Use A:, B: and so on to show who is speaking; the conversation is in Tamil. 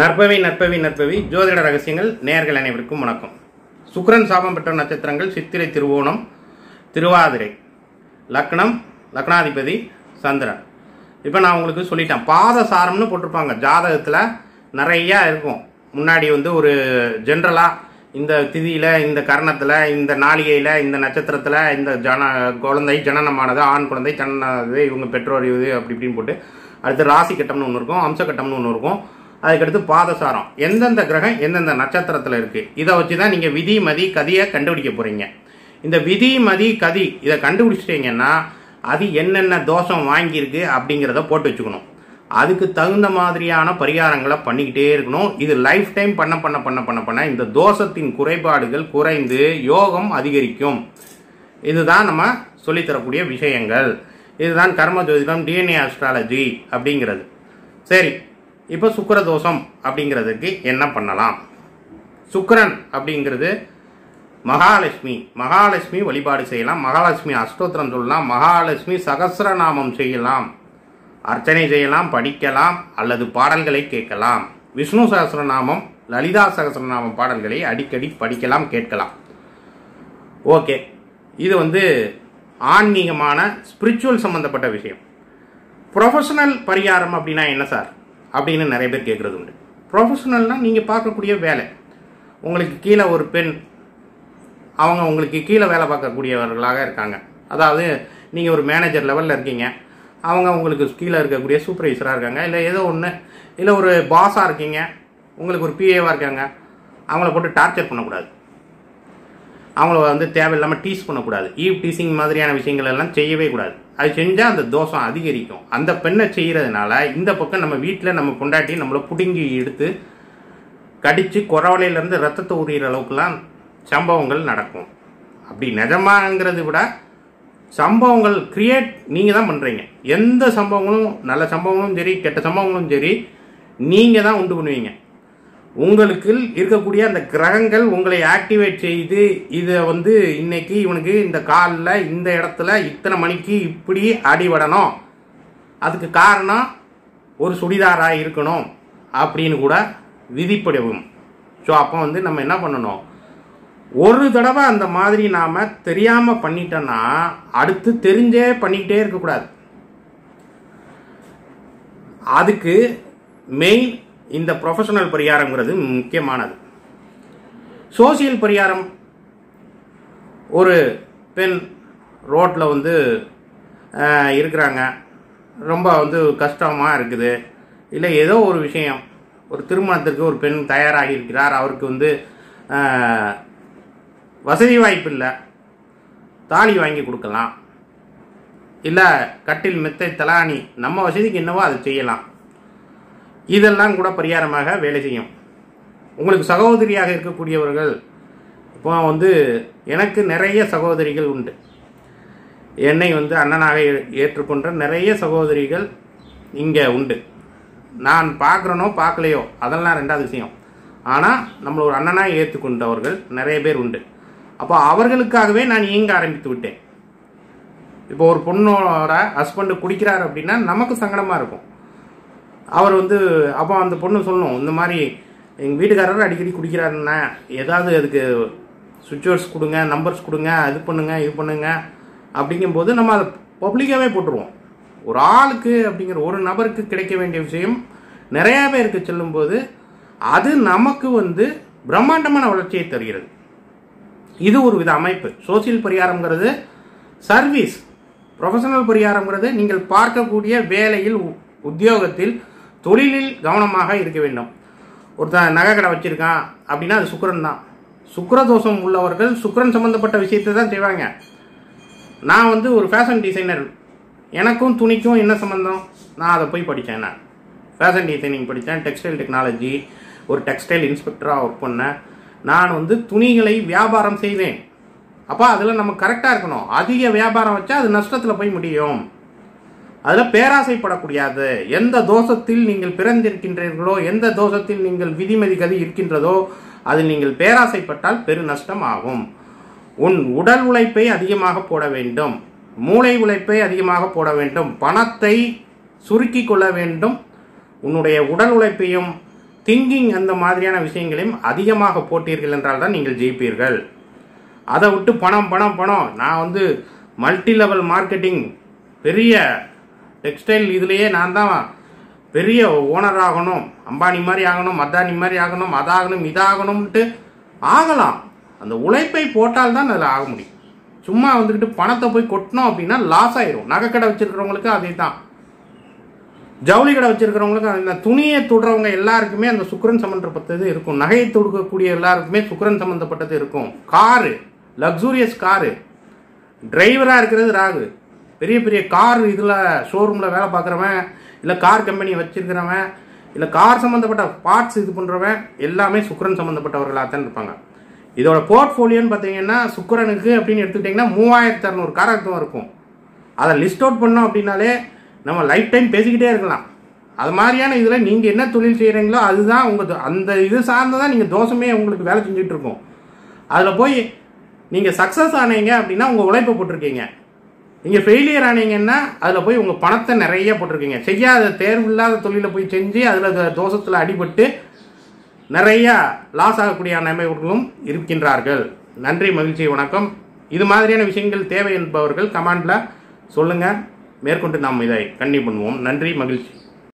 A: நற்பவி நற்பவி நற்பவி ஜோதிட ரகசியங்கள் நேர்கள் அனைவருக்கும் வணக்கம் சுக்கரன் சாபம் பெற்ற நட்சத்திரங்கள் சித்திரை திருவோணம் திருவாதிரை லக்னம் லக்னாதிபதி சந்திரன் இப்போ நான் உங்களுக்கு சொல்லிட்டேன் பாதசாரம்னு போட்டிருப்பாங்க ஜாதகத்தில் நிறையா இருக்கும் முன்னாடி வந்து ஒரு ஜென்ரலாக இந்த திதியில் இந்த கரணத்தில் இந்த நாளிகையில் இந்த நட்சத்திரத்தில் இந்த ஜன குழந்தை ஜனனமானது ஆண் குழந்தை ஜனனது இவங்க பெற்றோர் இது அப்படி இப்படின்னு போட்டு அடுத்து ராசி கட்டம்னு ஒன்று இருக்கும் அம்சக்கட்டம்னு கட்டம்னு ஒன்று இருக்கும் அதுக்கடுத்து பாதசாரம் எந்தெந்த கிரகம் எந்தெந்த நட்சத்திரத்தில் இருக்குது இதை வச்சு தான் நீங்கள் விதி மதி கதியை கண்டுபிடிக்க போகிறீங்க இந்த விதி மதி கதி இதை கண்டுபிடிச்சிட்டிங்கன்னா அது என்னென்ன தோஷம் வாங்கியிருக்கு அப்படிங்கிறத போட்டு வச்சுக்கணும் அதுக்கு தகுந்த மாதிரியான பரிகாரங்களை பண்ணிக்கிட்டே இருக்கணும் இது லைஃப் டைம் பண்ண பண்ண பண்ண பண்ண பண்ண இந்த தோஷத்தின் குறைபாடுகள் குறைந்து யோகம் அதிகரிக்கும் இதுதான் நம்ம சொல்லித்தரக்கூடிய விஷயங்கள் இதுதான் கர்ம ஜோதிடம் டிஎன்ஏ அஸ்ட்ராலஜி அப்படிங்கிறது சரி இப்போ சுக்கரதோஷம் அப்படிங்கிறதுக்கு என்ன பண்ணலாம் சுக்கரன் அப்படிங்கிறது மகாலட்சுமி மகாலட்சுமி வழிபாடு செய்யலாம் மகாலட்சுமி அஷ்டோத்திரம் சொல்லலாம் மகாலட்சுமி சகசிரநாமம் செய்யலாம் அர்ச்சனை செய்யலாம் படிக்கலாம் அல்லது பாடல்களை கேட்கலாம் விஷ்ணு சகசிரநாமம் லலிதா சகசிரநாமம் பாடல்களை அடிக்கடி படிக்கலாம் கேட்கலாம் ஓகே இது வந்து ஆன்மீகமான ஸ்பிரிச்சுவல் சம்மந்தப்பட்ட விஷயம் ப்ரொஃபஷனல் பரிகாரம் அப்படின்னா என்ன சார் அப்படின்னு நிறைய பேர் கேட்குறது உண்டு ப்ரொஃபஷனல்னால் நீங்கள் பார்க்கக்கூடிய வேலை உங்களுக்கு கீழே ஒரு பெண் அவங்க உங்களுக்கு கீழே வேலை பார்க்கக்கூடியவர்களாக இருக்காங்க அதாவது நீங்கள் ஒரு மேனேஜர் லெவலில் இருக்கீங்க அவங்க உங்களுக்கு கீழே இருக்கக்கூடிய சூப்பர்வைசராக இருக்காங்க இல்லை ஏதோ ஒன்று இல்லை ஒரு பாஸாக இருக்கீங்க உங்களுக்கு ஒரு பிஏவாக இருக்காங்க அவங்கள போட்டு டார்ச்சர் பண்ணக்கூடாது அவங்கள வந்து தேவையில்லாமல் டீஸ் பண்ணக்கூடாது ஈவ் டீசிங் மாதிரியான விஷயங்கள் எல்லாம் செய்யவே கூடாது அது செஞ்சால் அந்த தோஷம் அதிகரிக்கும் அந்த பெண்ணை செய்கிறதுனால இந்த பக்கம் நம்ம வீட்டில் நம்ம கொண்டாட்டி நம்மளை பிடுங்கி எடுத்து கடித்து குறவலையிலேருந்து ரத்தத்தை உரிகிற அளவுக்குலாம் சம்பவங்கள் நடக்கும் அப்படி நிஜமாங்கிறத விட சம்பவங்கள் கிரியேட் நீங்கள் தான் பண்ணுறீங்க எந்த சம்பவங்களும் நல்ல சம்பவங்களும் சரி கெட்ட சம்பவங்களும் சரி நீங்கள் தான் உண்டு பண்ணுவீங்க உங்களுக்கு இருக்கக்கூடிய அந்த கிரகங்கள் உங்களை ஆக்டிவேட் செய்து இதை வந்து இன்னைக்கு இவனுக்கு இந்த காலில் இந்த இடத்துல இத்தனை மணிக்கு இப்படி அடிபடணும் அதுக்கு காரணம் ஒரு சுடிதாராக இருக்கணும் அப்படின்னு கூட விதிப்படவும் ஸோ அப்போ வந்து நம்ம என்ன பண்ணணும் ஒரு தடவை அந்த மாதிரி நாம் தெரியாமல் பண்ணிட்டோன்னா அடுத்து தெரிஞ்சே பண்ணிக்கிட்டே இருக்கக்கூடாது அதுக்கு மெயின் இந்த ப்ரொஃபஷனல் பரிகாரங்கிறது முக்கியமானது சோசியல் பரிகாரம் ஒரு பெண் ரோட்டில் வந்து இருக்கிறாங்க ரொம்ப வந்து கஷ்டமாக இருக்குது இல்லை ஏதோ ஒரு விஷயம் ஒரு திருமணத்திற்கு ஒரு பெண் தயாராகி இருக்கிறார் அவருக்கு வந்து வசதி வாய்ப்பு இல்லை தாலி வாங்கி கொடுக்கலாம் இல்லை கட்டில் மெத்தை தலானி நம்ம வசதிக்கு என்னவோ அதை செய்யலாம் இதெல்லாம் கூட பரிகாரமாக வேலை செய்யும் உங்களுக்கு சகோதரியாக இருக்கக்கூடியவர்கள் இப்போ வந்து எனக்கு நிறைய சகோதரிகள் உண்டு என்னை வந்து அண்ணனாக ஏற்றுக்கொண்ட நிறைய சகோதரிகள் இங்கே உண்டு நான் பார்க்குறனோ பார்க்கலையோ அதெல்லாம் ரெண்டாவது விஷயம் ஆனால் நம்மளை ஒரு அண்ணனாக ஏற்றுக்கொண்டவர்கள் நிறைய பேர் உண்டு அப்போ அவர்களுக்காகவே நான் இயங்க ஆரம்பித்து விட்டேன் இப்போ ஒரு பொண்ணோட ஹஸ்பண்டு குடிக்கிறார் அப்படின்னா நமக்கு சங்கடமாக இருக்கும் அவர் வந்து அப்போ அந்த பொண்ணு சொல்லணும் இந்த மாதிரி எங்கள் வீட்டுக்காரர் அடிக்கடி குடிக்கிறாருண்ணா ஏதாவது அதுக்கு சுவிட்சர்ஸ் கொடுங்க நம்பர்ஸ் கொடுங்க அது பண்ணுங்க இது பண்ணுங்க அப்படிங்கும்போது நம்ம அதை பப்ளிக்காகவே போட்டுருவோம் ஒரு ஆளுக்கு அப்படிங்கிற ஒரு நபருக்கு கிடைக்க வேண்டிய விஷயம் நிறையா பேருக்கு செல்லும்போது அது நமக்கு வந்து பிரம்மாண்டமான வளர்ச்சியை தருகிறது இது ஒரு வித அமைப்பு சோசியல் பரிகாரங்கிறது சர்வீஸ் ப்ரொஃபஷனல் பரிகாரங்கிறது நீங்கள் பார்க்கக்கூடிய வேலையில் உத்தியோகத்தில் தொழிலில் கவனமாக இருக்க வேண்டும் ஒருத்தன் நகை கடை வச்சுருக்கான் அப்படின்னா அது சுக்கரன் தான் சுக்கரதோஷம் உள்ளவர்கள் சுக்கரன் சம்மந்தப்பட்ட விஷயத்தை தான் செய்வாங்க நான் வந்து ஒரு ஃபேஷன் டிசைனர் எனக்கும் துணிக்கும் என்ன சம்மந்தம் நான் அதை போய் படித்தேன் நான் ஃபேஷன் டிசைனிங் படித்தேன் டெக்ஸ்டைல் டெக்னாலஜி ஒரு டெக்ஸ்டைல் இன்ஸ்பெக்டராக ஒர்க் பண்ணேன் நான் வந்து துணிகளை வியாபாரம் செய்வேன் அப்போ அதில் நம்ம கரெக்டாக இருக்கணும் அதிக வியாபாரம் வச்சா அது நஷ்டத்தில் போய் முடியும் அதில் பேராசைப்படக்கூடாது எந்த தோஷத்தில் நீங்கள் பிறந்திருக்கின்றீர்களோ எந்த தோஷத்தில் நீங்கள் விதிமதி கதி இருக்கின்றதோ அது நீங்கள் பேராசைப்பட்டால் பெரு நஷ்டம் ஆகும் உன் உடல் உழைப்பை அதிகமாக போட வேண்டும் மூளை உழைப்பை அதிகமாக போட வேண்டும் பணத்தை சுருக்கி கொள்ள வேண்டும் உன்னுடைய உடல் உழைப்பையும் திங்கிங் அந்த மாதிரியான விஷயங்களையும் அதிகமாக போட்டீர்கள் என்றால் தான் நீங்கள் ஜெயிப்பீர்கள் அதை விட்டு பணம் பணம் பணம் நான் வந்து மல்டி லெவல் மார்க்கெட்டிங் பெரிய டெக்ஸ்டைல் இதுலேயே நான் தான் பெரிய ஓனர் ஆகணும் அம்பானி மாதிரி ஆகணும் அதானி மாதிரி ஆகணும் அதாகணும் இதாகணும்ட்டு ஆகலாம் அந்த உழைப்பை போட்டால் தான் அதில் ஆக முடியும் சும்மா வந்துக்கிட்டு பணத்தை போய் கொட்டினோம் அப்படின்னா லாஸ் ஆயிரும் கடை வச்சிருக்கிறவங்களுக்கு அதே தான் ஜவுளி கடை வச்சிருக்கிறவங்களுக்கு அந்த துணியை தொடுறவங்க எல்லாருக்குமே அந்த சுக்கரன் சம்மந்தப்பட்டது இருக்கும் நகையை தொடுக்கக்கூடிய எல்லாருக்குமே சுக்கரன் சம்மந்தப்பட்டது இருக்கும் காரு லக்ஸூரியஸ் காரு டிரைவராக இருக்கிறது ராகு பெரிய பெரிய கார் இதில் ஷோரூமில் வேலை பார்க்குறவன் இல்லை கார் கம்பெனி வச்சுருக்கிறவன் இல்லை கார் சம்மந்தப்பட்ட பார்ட்ஸ் இது பண்ணுறவன் எல்லாமே சுக்கரன் சம்மந்தப்பட்டவர்களாக தான் இருப்பாங்க இதோட போர்ட்ஃபோலியோன்னு பார்த்தீங்கன்னா சுக்கரனுக்கு அப்படின்னு எடுத்துக்கிட்டிங்கன்னா மூவாயிரத்தி அறநூறு காரகத்துவம் இருக்கும் அதை லிஸ்ட் அவுட் பண்ணோம் அப்படின்னாலே நம்ம லைஃப் டைம் பேசிக்கிட்டே இருக்கலாம் அது மாதிரியான இதில் நீங்கள் என்ன தொழில் செய்கிறீங்களோ அதுதான் உங்கள் அந்த இது சார்ந்து தான் நீங்கள் தோஷமே உங்களுக்கு வேலை செஞ்சுட்டு இருக்கோம் அதில் போய் நீங்கள் சக்ஸஸ் ஆனீங்க அப்படின்னா உங்கள் உழைப்பை போட்டிருக்கீங்க நீங்கள் ஃபெயிலியர் ஆனீங்கன்னா அதில் போய் உங்கள் பணத்தை நிறைய போட்டிருக்கீங்க செய்யாத தேர்வு இல்லாத தொழிலில் போய் செஞ்சு அதில் தோஷத்தில் அடிபட்டு நிறையா லாஸ் ஆகக்கூடிய நன்மைகளும் இருக்கின்றார்கள் நன்றி மகிழ்ச்சி வணக்கம் இது மாதிரியான விஷயங்கள் தேவை என்பவர்கள் கமாண்டில் சொல்லுங்கள் மேற்கொண்டு நாம் இதை கண்ணி பண்ணுவோம் நன்றி மகிழ்ச்சி